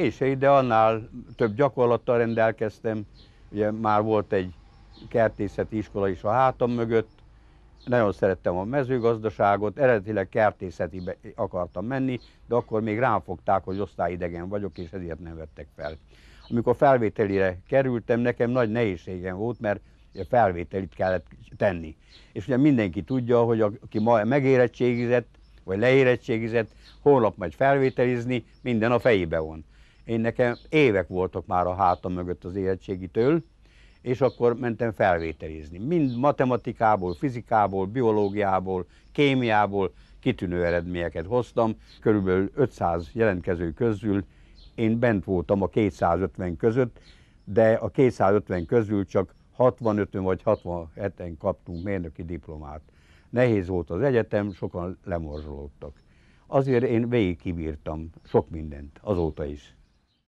Később de annál több gyakorlattal rendelkeztem, ugye már volt egy kertészeti iskola is a hátam mögött, nagyon szerettem a mezőgazdaságot, eredetileg kertészetibe akartam menni, de akkor még rám fogták, hogy osztályidegen vagyok, és ezért nem vettek fel. Amikor felvételire kerültem, nekem nagy nehézségem volt, mert felvételit kellett tenni. És ugye mindenki tudja, hogy aki ma megérettségizett, vagy leérettségizett, holnap majd felvételizni, minden a fejébe van. Én nekem évek voltak már a hátam mögött az érettségitől, és akkor mentem felvételizni. Mind matematikából, fizikából, biológiából, kémiából kitűnő eredményeket hoztam. Körülbelül 500 jelentkező közül én bent voltam a 250 között, de a 250 közül csak 65 vagy 67-en kaptunk mérnöki diplomát. Nehéz volt az egyetem, sokan lemorzsolódtak. Azért én végig kibírtam sok mindent, azóta is.